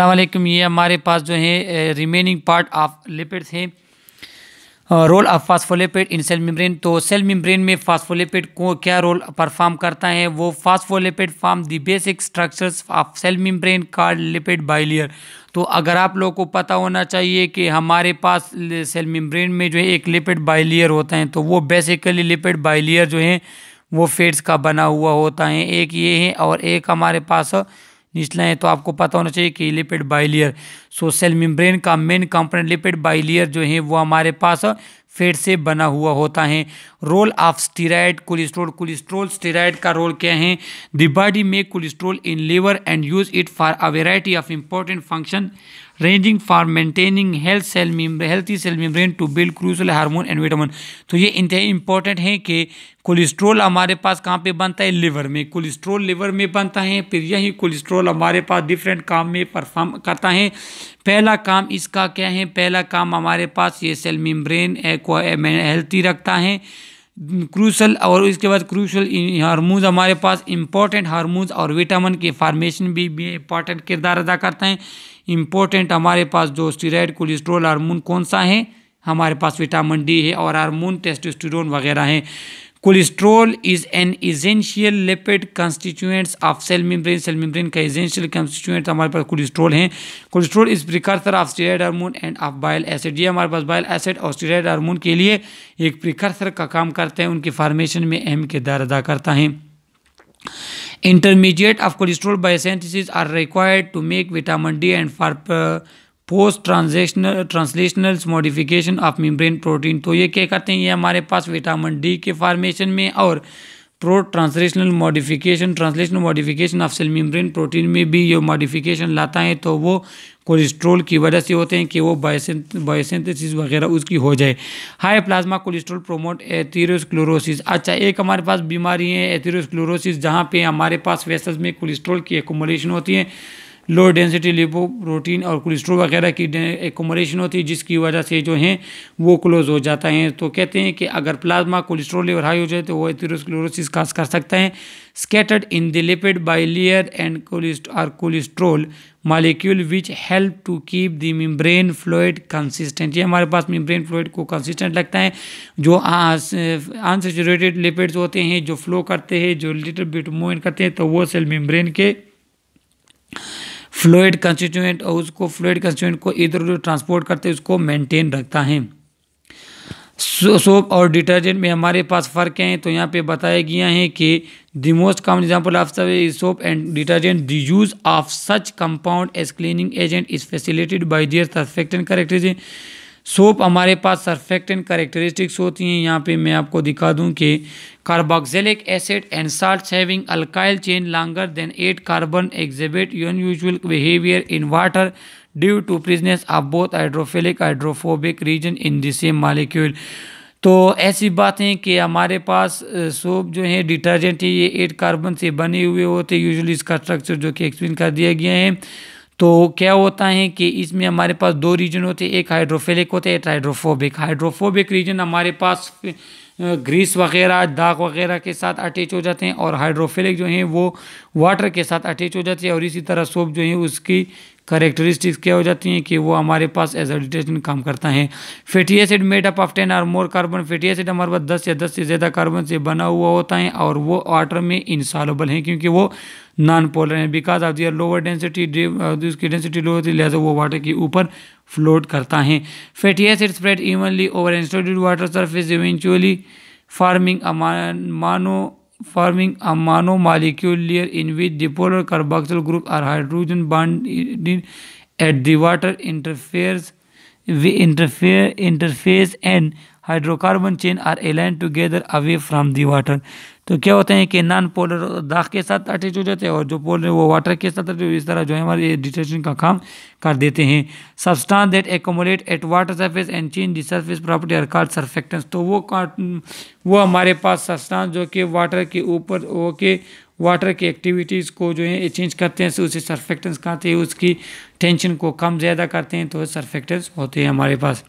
असलम ये हमारे पास जो है रिमेनिंग पार्ट ऑफ लिपिड्स हैं role of phospholipid in cell membrane तो सेल मेम्ब्रेन में फास्फोलिपिड को क्या रोल परफॉर्म करता है वो phospholipid form the basic structures of cell membrane called lipid bilayer तो अगर आप लोगों को पता होना चाहिए कि हमारे पास सेल मेम्ब्रेन में जो है एक लिपिड बाइलियर होता है तो वो बेसिकली लिपिड बाइलियर जो है वो फेट्स का बना हुआ होता है एक ये है और एक हमारे पास निचला है तो आपको पता होना चाहिए कि लिपिड बाइलियर सोशल मेम्ब्रेन का मेन कंपोनेंट लिपिड बाइलियर जो है वो हमारे पास फेट से बना हुआ होता है role of steroid cholesterol cholesterol steroid का रोल क्या है दी बॉडी में cholesterol in liver and use it for a variety of important function ranging for maintaining health cell healthy healthy cell to build crucial crucial and and तो ये इंतहा important है कि cholesterol हमारे पास कहाँ पे बनता है लिवर में कोलेस्ट्रॉल लिवर में बनता है फिर यही कोलेस्ट्रॉल हमारे पास डिफरेंट काम में परफॉर्म करता है पहला काम इसका क्या है पहला काम हमारे पास ये सेल मेम्ब्रेन हेल्थी रखता है क्रूसल और उसके बाद क्रूशल हारमोन्स हमारे पास इम्पोर्टेंट हारमोन्स और विटामिन के फार्मेशन भी, इंपॉर्टेंट इम्पोर्टेंट किरदार अदा करते हैं इम्पोर्टेंट हमारे पास जो स्टीराइड कोलेस्ट्रोल हारमोन कौन सा है हमारे पास विटामिन डी है और हारमोन टेस्टोस्टेरोन वगैरह हैं cholesterol is an essential lipid constituents of cell membrane cell membrane का इजेंशियल कंस्टिट्यूएंट हमारे पास कोलेस्ट्रोल है cholesterol is precursor of steroid hormone and of bile acid ये हमारे पास बाइल एसिड और स्टेराइड हार्मोन के लिए एक प्रिकर्सर का काम करते हैं उनके फार्मेशन में अहम किरदार अदा करता है intermediate of cholesterol biosynthesis are required to make vitamin D and for post transitional translational modification of membrane protein तो ये क्या कहते हैं ये हमारे पास विटामिन डी के फार्मेशन में और pro translational modification translational modification of cell membrane protein में भी ये मॉडिफिकेशन लाता है तो वो कोलेस्ट्रोल की वजह से होते हैं कि वो बायोसेंथेसिस वगैरह उसकी हो जाए high plasma cholesterol promote atherosclerosis अच्छा एक हमारे पास बीमारी है एथीरोस्क्लोरोसिस जहाँ पे हमारे पास वेसल्स में कोलेस्ट्रोल की एकोमोलेशन होती है लो डेंसिटी लिपो प्रोटीन और कोलेस्ट्रोल वगैरह की एकोमोडेशन होती है जिसकी वजह से जो है वो क्लोज हो जाता है तो कहते हैं कि अगर प्लाज्मा कोलेस्ट्रोल लेवल हाई हो जाए तो वो एथेरोस्क्लेरोसिस काज कर सकता है scattered in the lipid bilayer and cholest और cholesterol molecule which help to keep the membrane fluid consistent ये हमारे पास मिम्ब्रेन फ्लोइड को कंसिस्टेंट लगता है जो अनसेचुरेटेड लिपिड्स होते हैं जो फ्लो करते हैं जो लिटल बिट मूवमेंट करते हैं तो वो सेल मिम्ब्रेन के फ्लूड कंस्टिट्यूएंट और उसको फ्लूड कंस्टिट्यूएंट को इधर उधर ट्रांसपोर्ट करते उसको मेंटेन रखता है सोप और डिटर्जेंट में हमारे पास फ़र्क है तो यहाँ पे बताया गया है कि the most common example of soap and detergent the use of such compound as cleaning agent is facilitated by their and characteristics soap हमारे पास सरफेक्टेंट करेक्टरिस्टिक्स होती हैं यहाँ पे मैं आपको दिखा दूँ कि carboxylic acid and salt saving alkyl chain longer than eight carbon exhibit unusual behaviour in water due to presence of both hydrophilic hydrophobic region in the same molecule तो ऐसी बात है कि हमारे पास सोप जो है डिटर्जेंट है ये एट कार्बन से बने हुए होते यूजुअली इसका स्ट्रक्चर जो कि एक्सप्लेन कर दिया गया है तो क्या होता है कि इसमें हमारे पास दो रीजन होते हैं एक हाइड्रोफिलिक होते हैं एक हाइड्रोफोबिक हाइड्रोफोबिक रीजन हमारे पास ग्रीस वगैरह दाग वगैरह के साथ अटैच हो जाते हैं और हाइड्रोफिलिक जो हैं वो वाटर के साथ अटैच हो जाते हैं और इसी तरह सोप जो है उसकी करेक्टरिस्टिक्स क्या हो जाती हैं कि वो हमारे पास एज एडिटेशन काम करता है fatty acid made up of ten or more carbon fatty acid हमारे पास दस या दस से ज़्यादा कार्बन से बना हुआ होता है और वो वाटर में इंसॉलेबल हैं क्योंकि वो नॉन पोलर है because of their lower density उसकी डेंसिटी लो होती है लिहाजा वो वाटर के ऊपर फ्लोट करता है fatty acid spread evenly over instead water surface eventually forming mono forming a monomolecular in which dipolar carboxyl group are hydrogen bond at the water interferes we interfere interface and hydrocarbon chain are align together away from the water तो क्या होते हैं कि non polar दाग के साथ attach हो जाते हैं और जो पोलर वो वाटर के साथ इस तरह जो है हमारे डिटर्जेंट का काम कर देते हैं substance that accommodate at water surface and change the surface property are called surfactants तो वो वो हमारे पास सब्सटांस जो कि वाटर के ऊपर वो के वाटर की एक्टिविटीज़ को जो है चेंज करते हैं उसे सर्फेक्टेंस कहते हैं उसकी टेंशन को कम ज़्यादा करते हैं तो सर्फेक्टेंस होते हैं हमारे पास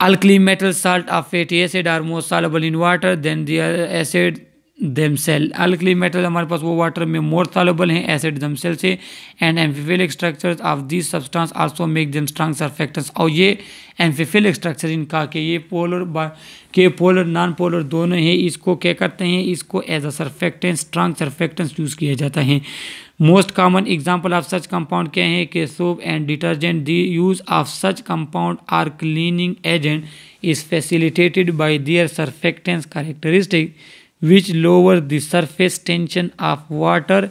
Alkali metal salt of fatty acid are more soluble in water than the acid दम सेल अल्कली मेटल हमारे पास वो वाटर में मोर सॉलेबल हैं एसिड दम सेल से and amphiphilic structure of this substance also make them strong surfactants और ये एम्फिफिलिक स्ट्रक्चर इनका के ये पोलर के पोलर नॉन पोलर दोनों हैं इसको क्या करते हैं इसको as a surfactants strong surfactants use किया जाता है most common example of such compound क्या है कि soap and detergent the use of such compound are cleaning agent is facilitated by their surfactants characteristic which lower the surface tension of water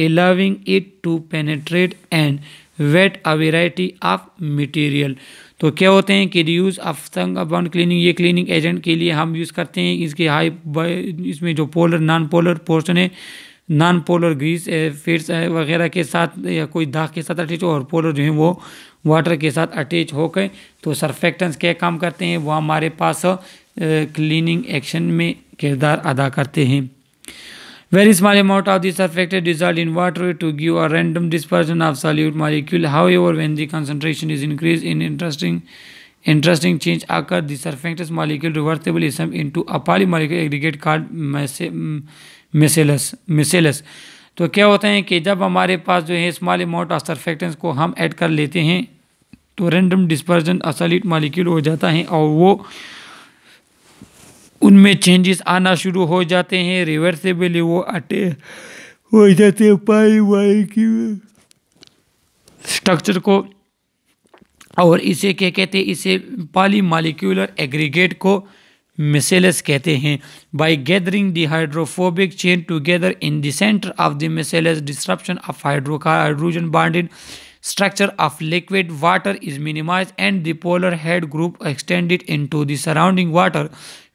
allowing it to penetrate and wet a variety of material तो क्या होते हैं कि use of संग अबाउंड cleaning ये cleaning agent के लिए हम यूज़ करते हैं इसके हाई इसमें जो पोलर नॉन पोलर पोर्शन है नॉन पोलर ग्रीस फिट्स वगैरह के साथ या कोई दाग के साथ अटैच हो और पोलर जो है वो वाटर के साथ अटैच हो गए तो सरफेक्टेंस क्या काम करते हैं वो हमारे पास क्लीनिंग एक्शन में किरदार अदा करते हैं very small amount of this affected in water to give a random dispersion of solute molecule however when the concentration is increase in interesting interesting change आकर the surfactants molecule इसम into अपाली polymolecule aggregate called micellus तो क्या होता है कि जब हमारे पास जो है स्मॉल अमाउंट ऑफ सरफेक्टेंस को हम ऐड कर लेते हैं तो रेंडम डिस्पर्जन असलिट मालिक्यूल हो जाता है और वो उनमें चेंजेस आना शुरू हो जाते हैं रिवर्सेबल वो अटे हो जाते हैं पाई वाई की स्ट्रक्चर को और इसे क्या कहते हैं इसे पाली मालिक्यूलर एग्रीगेट को मिसेलस कहते हैं by gathering the hydrophobic chain together in the centre of the micelles disruption of hydro hydrogen bonded structure of liquid water is minimized and the polar head group extended into the surrounding water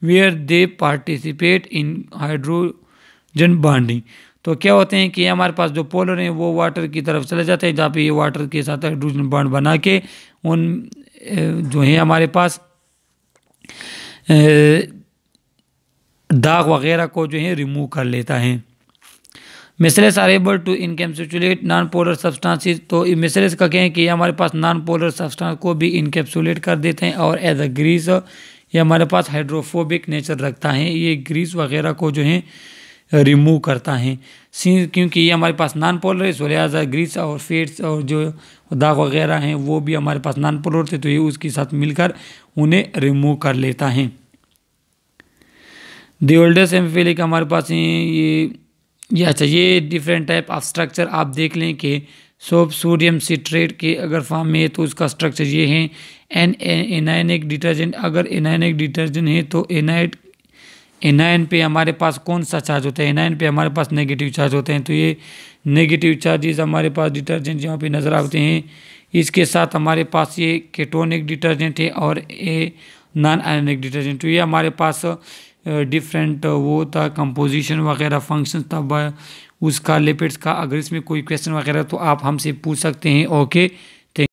where they participate in hydrogen bonding तो क्या होते हैं कि हमारे पास जो polar हैं वो वाटर की तरफ चले जाते हैं जहाँ पे ये वाटर के साथ हाइड्रोजन बॉन्ड बना के उन जो है हमारे पास दाग वगैरह को जो है रिमूव कर लेता है micelles are able to encapsulate non polar substances तो मिसलेस का कहें कि हमारे पास नॉन पोलर सब्सटेंस को भी इनकेप्सुलेट कर देते हैं और एज अ ग्रीस ये हमारे पास हाइड्रोफोबिक नेचर रखता है ये ग्रीस वगैरह को जो है रिमूव करता है क्योंकि ये हमारे पास नान पोलर है लिहाजा ग्रीस और फेट्स और जो दाग वगैरह हैं वो भी हमारे पास नान पोलर थे तो ये उसके साथ मिलकर उन्हें रिमूव कर लेता है दी ओल्डेस्ट एम्फिलिक हमारे पास हैं ये ये अच्छा ये डिफरेंट टाइप ऑफ स्ट्रक्चर आप देख लें कि सोप सोडियम सिट्रेट के अगर फॉर्म में है तो उसका स्ट्रक्चर ये है एन एनाइनिक डिटर्जेंट अगर एनाइनिक डिटर्जेंट है तो एनाइट एनाइन पे हमारे पास कौन सा चार्ज होता है एनाइन पे हमारे पास नेगेटिव चार्ज होते हैं तो ये नेगेटिव चार्जेस हमारे पास डिटर्जेंट यहाँ पे नज़र आते हैं इसके साथ हमारे पास ये केटोनिक डिटर्जेंट है और ए नॉन आयनिक डिटर्जेंट तो ये हमारे पास डिफरेंट वो था कंपोजिशन वगैरह फंक्शन था उसका लिपिड्स का अगर इसमें कोई क्वेश्चन वगैरह तो आप हमसे पूछ सकते हैं ओके